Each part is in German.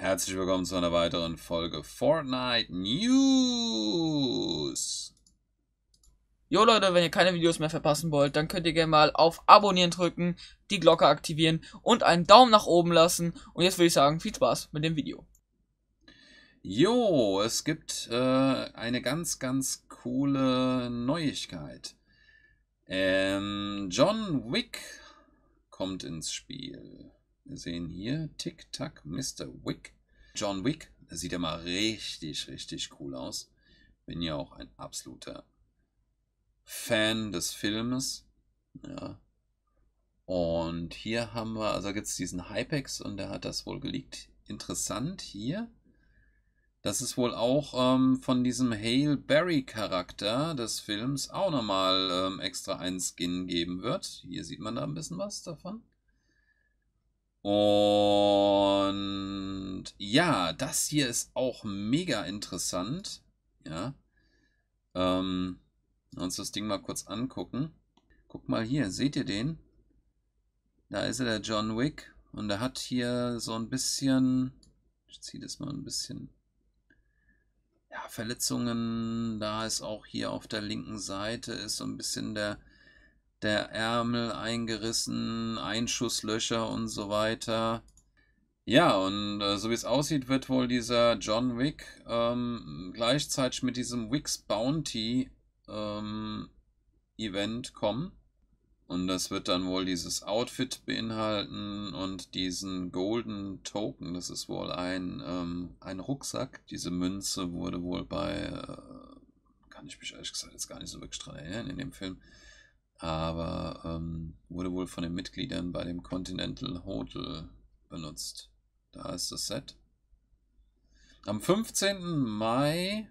Herzlich willkommen zu einer weiteren Folge Fortnite News. Jo Leute, wenn ihr keine Videos mehr verpassen wollt, dann könnt ihr gerne mal auf Abonnieren drücken, die Glocke aktivieren und einen Daumen nach oben lassen. Und jetzt würde ich sagen, viel Spaß mit dem Video. Jo, es gibt äh, eine ganz, ganz coole Neuigkeit. Ähm, John Wick kommt ins Spiel. Wir sehen hier Tick Tack Mr. Wick. John Wick sieht ja mal richtig, richtig cool aus. Bin ja auch ein absoluter Fan des Filmes. Ja. Und hier haben wir, also gibt es diesen Hypex und der hat das wohl geleakt. Interessant hier. Das ist wohl auch ähm, von diesem Hale Berry Charakter des Films auch nochmal ähm, extra einen Skin geben wird. Hier sieht man da ein bisschen was davon. Und ja, das hier ist auch mega interessant. Ja. Ähm, uns das Ding mal kurz angucken. Guck mal hier, seht ihr den? Da ist er, der John Wick. Und er hat hier so ein bisschen, ich ziehe das mal ein bisschen, ja, Verletzungen. Da ist auch hier auf der linken Seite ist so ein bisschen der der Ärmel eingerissen, Einschusslöcher und so weiter. Ja, und äh, so wie es aussieht, wird wohl dieser John Wick ähm, gleichzeitig mit diesem Wicks Bounty ähm, Event kommen. Und das wird dann wohl dieses Outfit beinhalten und diesen Golden Token. Das ist wohl ein, ähm, ein Rucksack. Diese Münze wurde wohl bei, äh, kann ich mich ehrlich gesagt jetzt gar nicht so wirklich dran erinnern in dem Film, aber ähm, wurde wohl von den Mitgliedern bei dem Continental Hotel benutzt. Da ist das Set. Am 15. Mai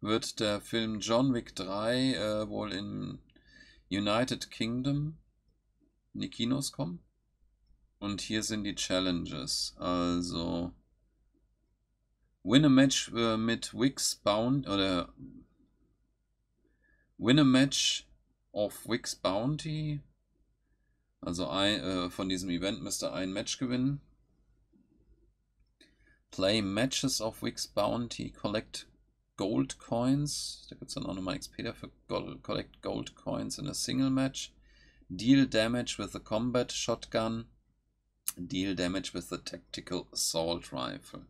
wird der Film John Wick 3 äh, wohl in United Kingdom in die Kinos kommen. Und hier sind die Challenges. Also Win a Match äh, mit Wicks Bound oder Win a Match of Wix Bounty. Also ein, äh, von diesem Event müsste ein Match gewinnen. Play Matches of Wix Bounty, Collect Gold Coins. Da gibt es dann auch nochmal XP dafür. Gold, collect Gold Coins in a Single Match. Deal Damage with the Combat Shotgun. Deal Damage with the Tactical Assault Rifle.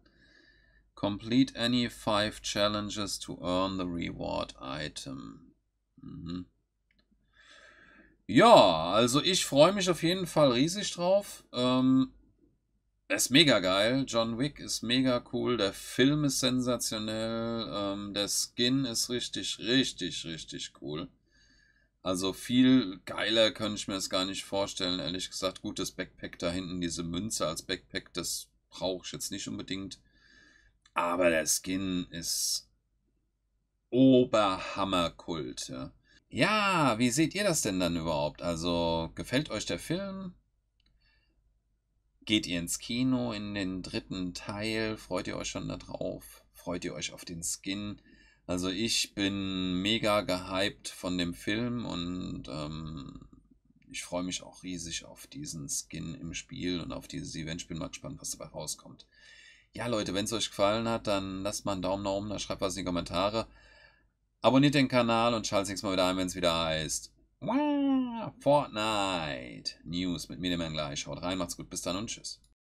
Complete any five challenges to earn the reward item. Ja, also ich freue mich auf jeden Fall riesig drauf. Ähm, ist mega geil. John Wick ist mega cool. Der Film ist sensationell. Ähm, der Skin ist richtig, richtig, richtig cool. Also viel geiler könnte ich mir das gar nicht vorstellen. Ehrlich gesagt, gutes Backpack da hinten, diese Münze als Backpack, das brauche ich jetzt nicht unbedingt. Aber der Skin ist Oberhammerkult, ja. Ja, wie seht ihr das denn dann überhaupt? Also, gefällt euch der Film? Geht ihr ins Kino in den dritten Teil? Freut ihr euch schon darauf? Freut ihr euch auf den Skin? Also ich bin mega gehypt von dem Film und ähm, ich freue mich auch riesig auf diesen Skin im Spiel und auf dieses Event. Ich bin mal gespannt, was dabei rauskommt. Ja, Leute, wenn es euch gefallen hat, dann lasst mal einen Daumen nach oben, dann schreibt was in die Kommentare. Abonniert den Kanal und schaltet nächstes Mal wieder ein, wenn es wieder heißt. Fortnite News mit mir, dem gleich. Haut rein, macht's gut, bis dann und tschüss.